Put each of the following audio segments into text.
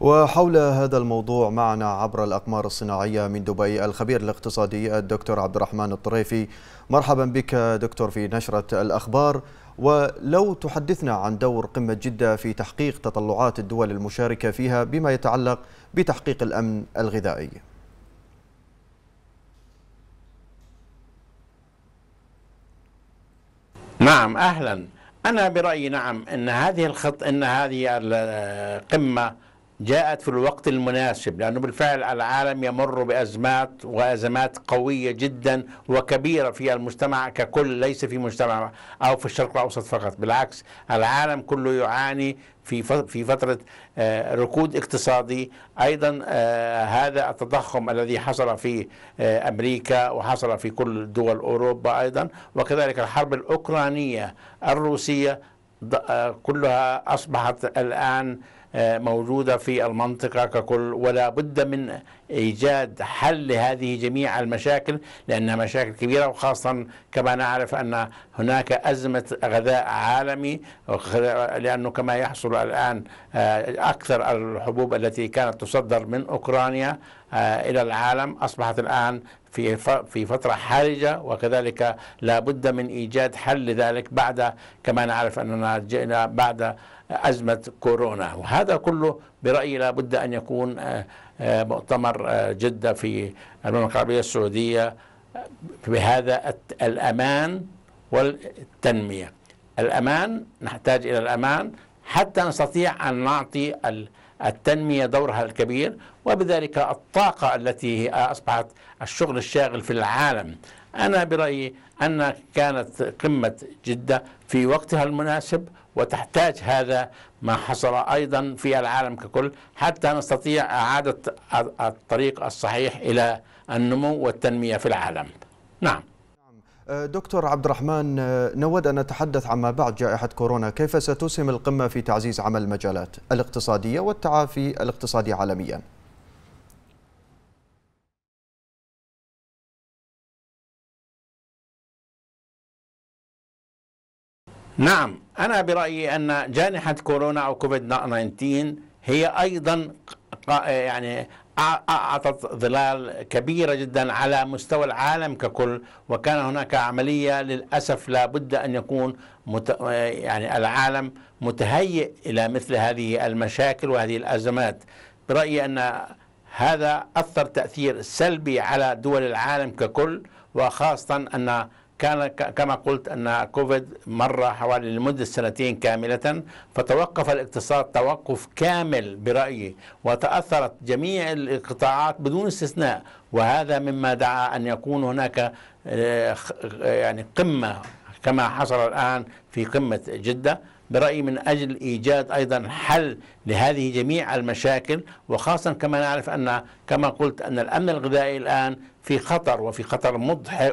وحول هذا الموضوع معنا عبر الأقمار الصناعية من دبي الخبير الاقتصادي الدكتور عبد الرحمن الطريفي مرحبا بك دكتور في نشرة الأخبار ولو تحدثنا عن دور قمة جدة في تحقيق تطلعات الدول المشاركة فيها بما يتعلق بتحقيق الأمن الغذائي نعم أهلا أنا برأيي نعم أن هذه الخط أن هذه القمة جاءت في الوقت المناسب لأنه بالفعل العالم يمر بأزمات وأزمات قوية جدا وكبيرة في المجتمع ككل ليس في مجتمع أو في الشرق الأوسط فقط بالعكس العالم كله يعاني في في فترة آه، ركود اقتصادي أيضا آه، هذا التضخم الذي حصل في آه، أمريكا وحصل في كل دول أوروبا أيضا وكذلك الحرب الأوكرانية الروسية كلها أصبحت الآن موجودة في المنطقة ككل ولا بد من إيجاد حل لهذه جميع المشاكل لأنها مشاكل كبيرة وخاصة كما نعرف أن هناك أزمة غذاء عالمي لأنه كما يحصل الآن آه، أكثر الحبوب التي كانت تصدر من أوكرانيا آه، الى العالم اصبحت الان في في فتره حرجه وكذلك لا بد من ايجاد حل لذلك بعد كما نعرف اننا جئنا بعد ازمه كورونا وهذا كله برايي لا بد ان يكون آه، آه، مؤتمر جده في المملكه العربيه السعوديه بهذا الامان والتنميه الامان نحتاج الى الامان حتى نستطيع ان نعطي التنمية دورها الكبير وبذلك الطاقة التي أصبحت الشغل الشاغل في العالم أنا برأيي أن كانت قمة جدة في وقتها المناسب وتحتاج هذا ما حصل أيضا في العالم ككل حتى نستطيع إعادة الطريق الصحيح إلى النمو والتنمية في العالم نعم أه، دكتور عبد الرحمن أه، نود أن نتحدث عما بعد جائحة كورونا كيف ستسهم القمة في تعزيز عمل المجالات الاقتصادية والتعافي الاقتصادي عالمياً نعم أنا برأيي أن جائحة كورونا أو كوفيد 19 هي أيضا يعني أعطت ظلال كبيرة جدا على مستوى العالم ككل وكان هناك عملية للأسف لابد أن يكون مت... يعني العالم متهيئ إلى مثل هذه المشاكل وهذه الأزمات برأيي أن هذا أثر تأثير سلبي على دول العالم ككل وخاصة أن كان كما قلت أن كوفيد مر حوالي لمدة سنتين كاملة فتوقف الاقتصاد توقف كامل برأيي وتأثرت جميع القطاعات بدون استثناء وهذا مما دعا أن يكون هناك آه، يعني قمة كما حصل الآن في قمة جدة برأيي من أجل إيجاد أيضا حل لهذه جميع المشاكل وخاصة كما نعرف أن كما قلت أن الأمن الغذائي الآن في خطر وفي خطر مضح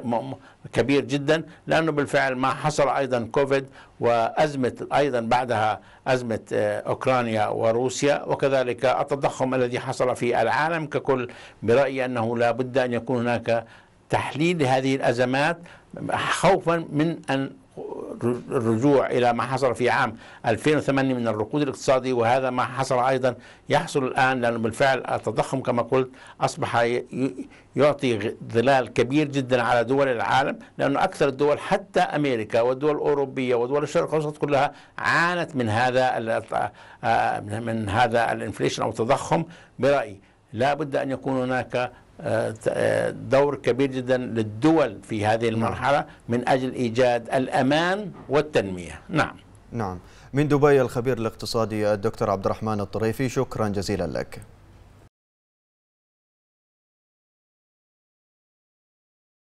كبير جدا لأنه بالفعل ما حصل أيضا كوفيد وأزمة أيضا بعدها أزمة آه، أوكرانيا وروسيا وكذلك التضخم الذي حصل في العالم ككل برأيي أنه لا بد أن يكون هناك تحليل هذه الأزمات خوفا من أن الرجوع إلى ما حصل في عام 2008 من الركود الاقتصادي وهذا ما حصل أيضا يحصل الآن لأنه بالفعل التضخم كما قلت أصبح يعطي ظلال كبير جدا على دول العالم لأنه أكثر الدول حتى أمريكا والدول الأوروبية ودول الشرق الأوسط كلها عانت من هذا آه، من هذا الانفليشن أو التضخم برأيي لا بد أن يكون هناك آه، آه، دور كبير جدا للدول في هذه نعم. المرحلة من أجل إيجاد الأمان والتنمية نعم نعم من دبي الخبير الاقتصادي الدكتور عبد الرحمن الطريفي شكرا جزيلا لك